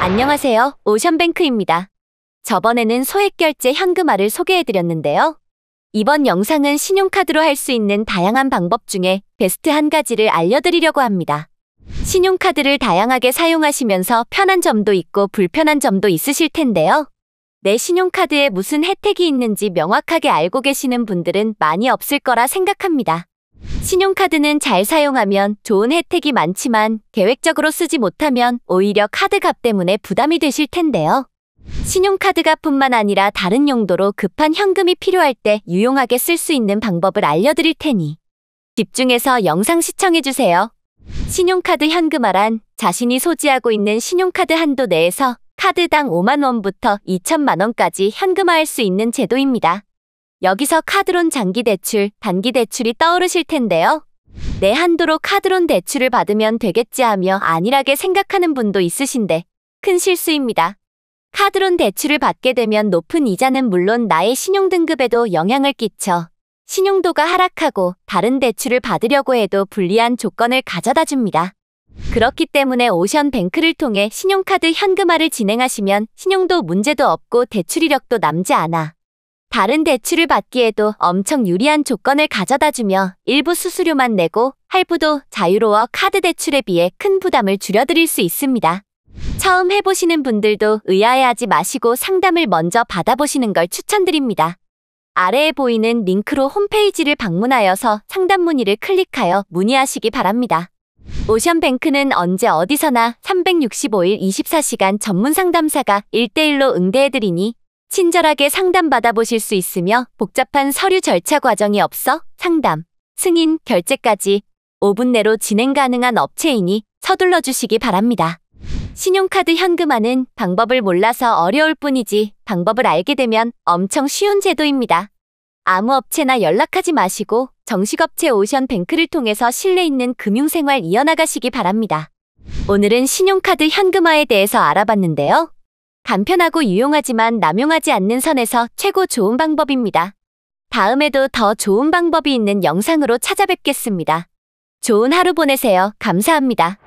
안녕하세요. 오션뱅크입니다. 저번에는 소액결제 현금화를 소개해드렸는데요. 이번 영상은 신용카드로 할 수 있는 다양한 방법 중에 베스트 한 가지를 알려드리려고 합니다. 신용카드를 다양하게 사용하시면서 편한 점도 있고 불편한 점도 있으실 텐데요. 내 신용카드에 무슨 혜택이 있는지 명확하게 알고 계시는 분들은 많이 없을 거라 생각합니다. 신용카드는 잘 사용하면 좋은 혜택이 많지만 계획적으로 쓰지 못하면 오히려 카드 값 때문에 부담이 되실 텐데요. 신용카드가 뿐만 아니라 다른 용도로 급한 현금이 필요할 때 유용하게 쓸 수 있는 방법을 알려드릴 테니 집중해서 영상 시청해주세요. 신용카드 현금화란 자신이 소지하고 있는 신용카드 한도 내에서 카드당 5만원부터 2천만원까지 현금화할 수 있는 제도입니다. 여기서 카드론 장기 대출, 단기 대출이 떠오르실 텐데요. 내 네, 한도로 카드론 대출을 받으면 되겠지 하며 안일하게 생각하는 분도 있으신데 큰 실수입니다. 카드론 대출을 받게 되면 높은 이자는 물론 나의 신용등급에도 영향을 끼쳐 신용도가 하락하고 다른 대출을 받으려고 해도 불리한 조건을 가져다 줍니다. 그렇기 때문에 오션뱅크를 통해 신용카드 현금화를 진행하시면 신용도 문제도 없고 대출 이력도 남지 않아 다른 대출을 받기에도 엄청 유리한 조건을 가져다 주며 일부 수수료만 내고 할부도 자유로워 카드 대출에 비해 큰 부담을 줄여드릴 수 있습니다. 처음 해보시는 분들도 의아해하지 마시고 상담을 먼저 받아보시는 걸 추천드립니다. 아래에 보이는 링크로 홈페이지를 방문하여서 상담 문의를 클릭하여 문의하시기 바랍니다. 오션뱅크는 언제 어디서나 365일 24시간 전문 상담사가 1대1로 응대해드리니 친절하게 상담받아보실 수 있으며 복잡한 서류 절차 과정이 없어 상담, 승인, 결제까지 5분 내로 진행 가능한 업체이니 서둘러 주시기 바랍니다. 신용카드 현금화는 방법을 몰라서 어려울 뿐이지 방법을 알게 되면 엄청 쉬운 제도입니다. 아무 업체나 연락하지 마시고 정식업체 오션뱅크를 통해서 신뢰 있는 금융생활 이어나가시기 바랍니다. 오늘은 신용카드 현금화에 대해서 알아봤는데요. 간편하고 유용하지만 남용하지 않는 선에서 최고 좋은 방법입니다. 다음에도 더 좋은 방법이 있는 영상으로 찾아뵙겠습니다. 좋은 하루 보내세요. 감사합니다.